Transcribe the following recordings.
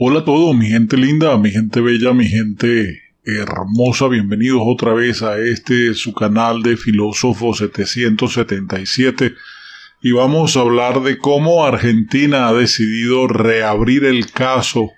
Hola a todos, mi gente linda, mi gente bella, mi gente hermosa, bienvenidos otra vez a este su canal de Filósofo 777 y vamos a hablar de cómo Argentina ha decidido reabrir el caso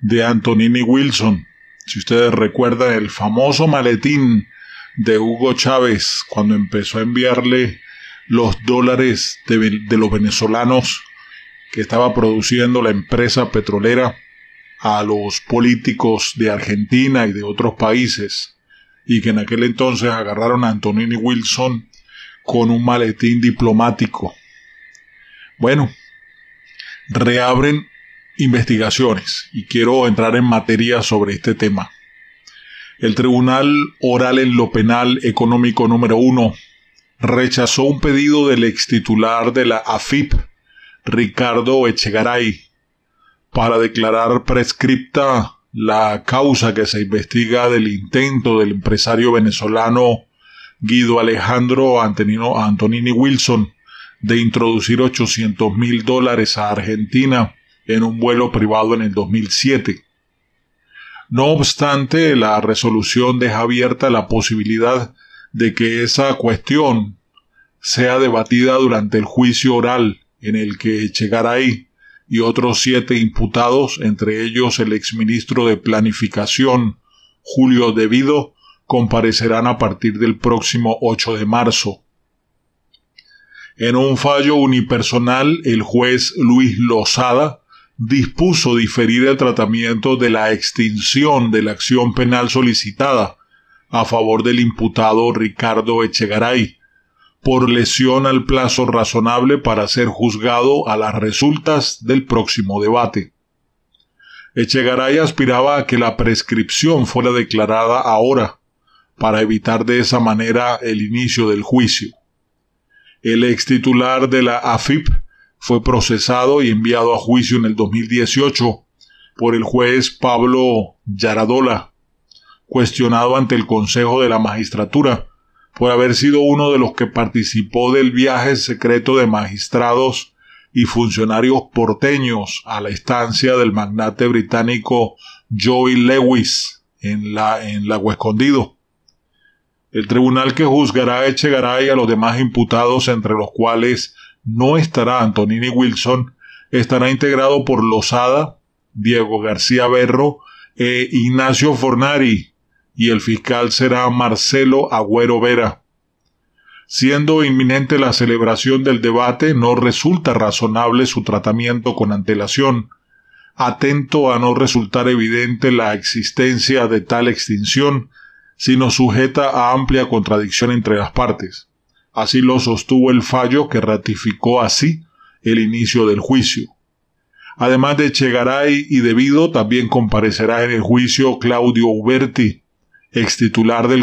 de Antonini Wilson. Si ustedes recuerdan el famoso maletín de Hugo Chávez cuando empezó a enviarle los dólares de, de los venezolanos que estaba produciendo la empresa petrolera a los políticos de Argentina y de otros países, y que en aquel entonces agarraron a Antonini Wilson con un maletín diplomático. Bueno, reabren investigaciones y quiero entrar en materia sobre este tema. El Tribunal Oral en lo Penal Económico número 1 rechazó un pedido del ex titular de la AFIP, Ricardo Echegaray, para declarar prescripta la causa que se investiga del intento del empresario venezolano Guido Alejandro Antonini Wilson de introducir 800 mil dólares a Argentina en un vuelo privado en el 2007. No obstante, la resolución deja abierta la posibilidad de que esa cuestión sea debatida durante el juicio oral en el que llegará ahí y otros siete imputados, entre ellos el exministro de Planificación, Julio Devido, comparecerán a partir del próximo 8 de marzo. En un fallo unipersonal, el juez Luis Lozada dispuso diferir el tratamiento de la extinción de la acción penal solicitada a favor del imputado Ricardo Echegaray por lesión al plazo razonable para ser juzgado a las resultas del próximo debate. Echegaray aspiraba a que la prescripción fuera declarada ahora, para evitar de esa manera el inicio del juicio. El ex titular de la AFIP fue procesado y enviado a juicio en el 2018 por el juez Pablo Yaradola, cuestionado ante el Consejo de la Magistratura por haber sido uno de los que participó del viaje secreto de magistrados y funcionarios porteños a la estancia del magnate británico Joey Lewis en la en Lago Escondido. El tribunal que juzgará a Echegaray y a los demás imputados, entre los cuales no estará Antonini Wilson, estará integrado por Lozada, Diego García Berro e Ignacio Fornari, y el fiscal será Marcelo Agüero Vera. Siendo inminente la celebración del debate, no resulta razonable su tratamiento con antelación, atento a no resultar evidente la existencia de tal extinción, sino sujeta a amplia contradicción entre las partes. Así lo sostuvo el fallo que ratificó así el inicio del juicio. Además de Chegaray y Debido, también comparecerá en el juicio Claudio Uberti, titular del,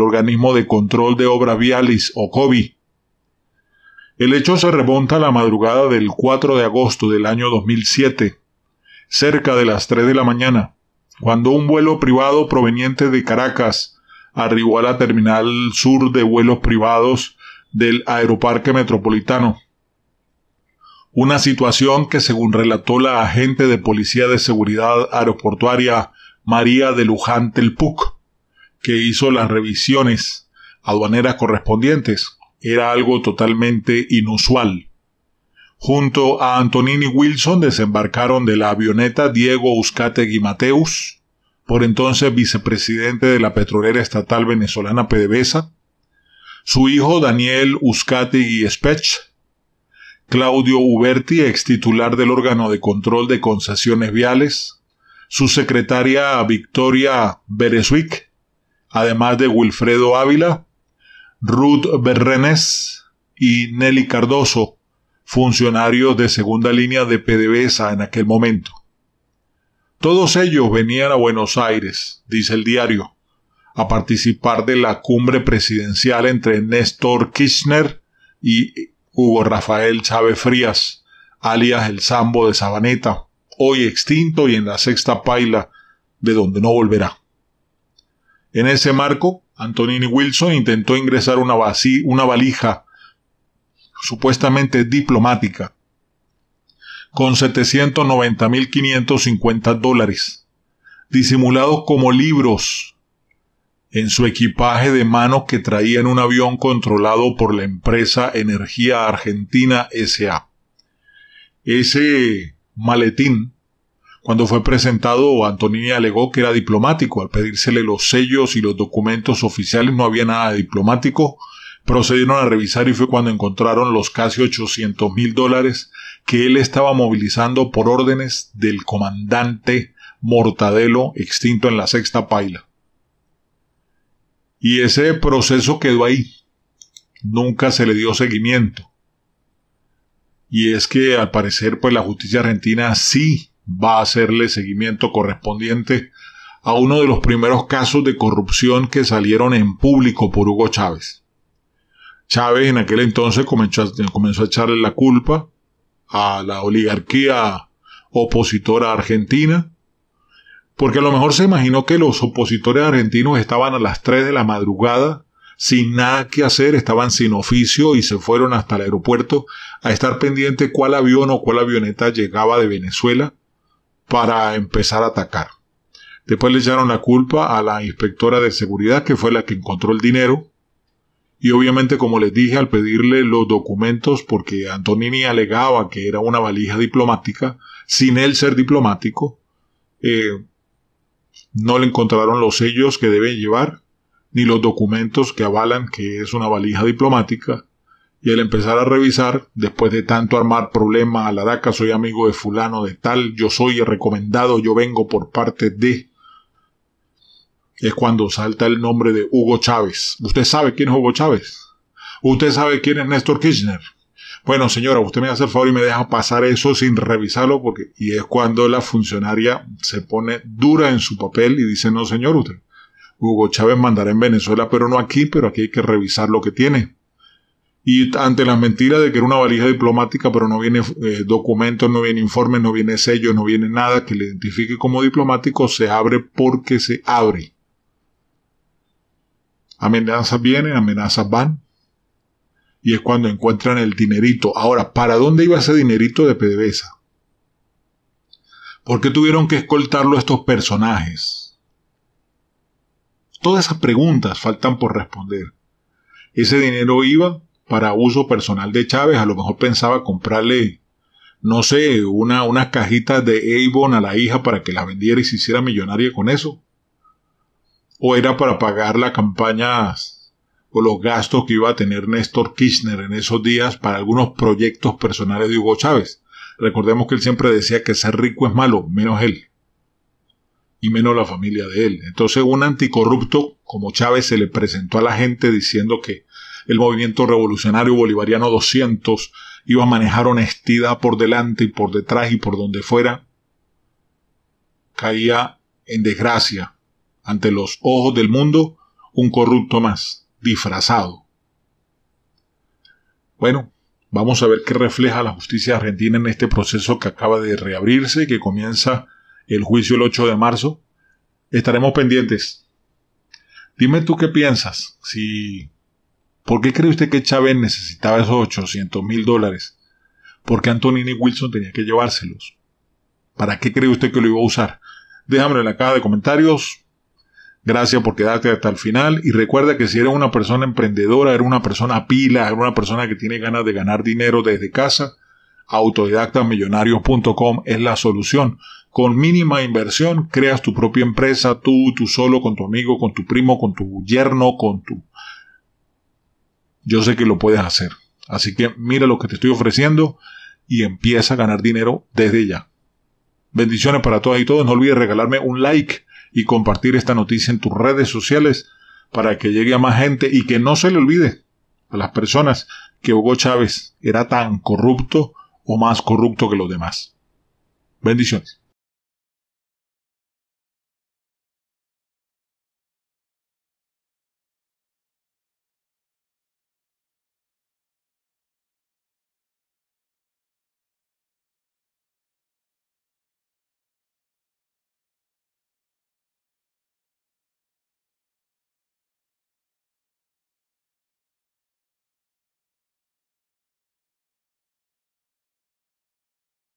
organismo de control de obra Vialis, o COVID. El hecho se remonta a la madrugada del 4 de agosto del año 2007, cerca de las 3 de la mañana, cuando un vuelo privado proveniente de Caracas arribó a la terminal sur de vuelos privados del Aeroparque Metropolitano. Una situación que, según relató la agente de Policía de Seguridad Aeroportuaria María de Luján Telpuc, que hizo las revisiones aduaneras correspondientes. Era algo totalmente inusual. Junto a Antonini Wilson desembarcaron de la avioneta Diego Uzcategui Mateus, por entonces vicepresidente de la petrolera estatal venezolana PDVSA, su hijo Daniel Uzcategui Spech, Claudio Uberti, ex titular del órgano de control de concesiones viales, su secretaria Victoria Bereswick, además de Wilfredo Ávila, Ruth Berrenes y Nelly Cardoso, funcionarios de segunda línea de PDVSA en aquel momento. Todos ellos venían a Buenos Aires, dice el diario, a participar de la cumbre presidencial entre Néstor Kirchner y Hugo Rafael Chávez Frías, alias el Sambo de Sabaneta, hoy extinto y en la sexta paila, de donde no volverá. En ese marco, Antonini Wilson intentó ingresar una, valija supuestamente diplomática con 790.550 dólares, disimulados como libros en su equipaje de mano que traía en un avión controlado por la empresa Energía Argentina SA. Ese maletín cuando fue presentado, Antonini alegó que era diplomático. Al pedírsele los sellos y los documentos oficiales no había nada de diplomático. Procedieron a revisar y fue cuando encontraron los casi 800 mil dólares que él estaba movilizando por órdenes del comandante Mortadelo, extinto en la sexta paila. Y ese proceso quedó ahí. Nunca se le dio seguimiento. Y es que al parecer pues la justicia argentina sí va a hacerle seguimiento correspondiente a uno de los primeros casos de corrupción que salieron en público por Hugo Chávez. Chávez en aquel entonces comenzó a, echarle la culpa a la oligarquía opositora argentina, porque a lo mejor se imaginó que los opositores argentinos estaban a las 3 de la madrugada sin nada que hacer, estaban sin oficio y se fueron hasta el aeropuerto a estar pendiente cuál avión o cuál avioneta llegaba de Venezuela para empezar a atacar. Después le echaron la culpa a la inspectora de seguridad, que fue la que encontró el dinero. Y obviamente, como les dije, al pedirle los documentos, porque Antonini alegaba que era una valija diplomática, sin él ser diplomático, eh, no le encontraron los sellos que debe llevar, ni los documentos que avalan que es una valija diplomática, y al empezar a revisar, después de tanto armar problemas a la DACA, soy amigo de fulano de tal, yo soy recomendado, yo vengo por parte de... Es cuando salta el nombre de Hugo Chávez. ¿Usted sabe quién es Hugo Chávez? ¿Usted sabe quién es Néstor Kirchner? Bueno, señora, usted me hace el favor y me deja pasar eso sin revisarlo porque... Y es cuando la funcionaria se pone dura en su papel y dice, no, señor, Hugo Chávez mandará en Venezuela, pero no aquí, pero aquí hay que revisar lo que tiene. Y ante las mentiras de que era una valija diplomática, pero no viene eh, documentos, no viene informes, no viene sellos, no viene nada que le identifique como diplomático, se abre porque se abre. Amenazas vienen, amenazas van. Y es cuando encuentran el dinerito. Ahora, ¿para dónde iba ese dinerito de PDVSA? ¿Por qué tuvieron que escoltarlo estos personajes? Todas esas preguntas faltan por responder. Ese dinero iba para uso personal de Chávez. A lo mejor pensaba comprarle, no sé, una, unas cajitas de Avon a la hija para que las vendiera y se hiciera millonaria con eso. O era para pagar la campañas o los gastos que iba a tener Néstor Kirchner en esos días para algunos proyectos personales de Hugo Chávez. Recordemos que él siempre decía que ser rico es malo, menos él y menos la familia de él. Entonces un anticorrupto como Chávez se le presentó a la gente diciendo que el movimiento revolucionario bolivariano 200 iba a manejar honestidad por delante y por detrás y por donde fuera, caía en desgracia ante los ojos del mundo un corrupto más, disfrazado. Bueno, vamos a ver qué refleja la justicia argentina en este proceso que acaba de reabrirse, que comienza el juicio el 8 de marzo. Estaremos pendientes. Dime tú qué piensas, si ¿Por qué cree usted que Chávez necesitaba esos 800 mil dólares? ¿Por qué Antonini Wilson tenía que llevárselos? ¿Para qué cree usted que lo iba a usar? Déjamelo en la caja de comentarios. Gracias por quedarte hasta el final y recuerda que si eres una persona emprendedora, eres una persona pila, eres una persona que tiene ganas de ganar dinero desde casa, autodidactamillonarios.com es la solución. Con mínima inversión creas tu propia empresa, tú, tú solo, con tu amigo, con tu primo, con tu yerno, con tu yo sé que lo puedes hacer. Así que mira lo que te estoy ofreciendo y empieza a ganar dinero desde ya. Bendiciones para todas y todos. No olvides regalarme un like y compartir esta noticia en tus redes sociales para que llegue a más gente y que no se le olvide a las personas que Hugo Chávez era tan corrupto o más corrupto que los demás. Bendiciones.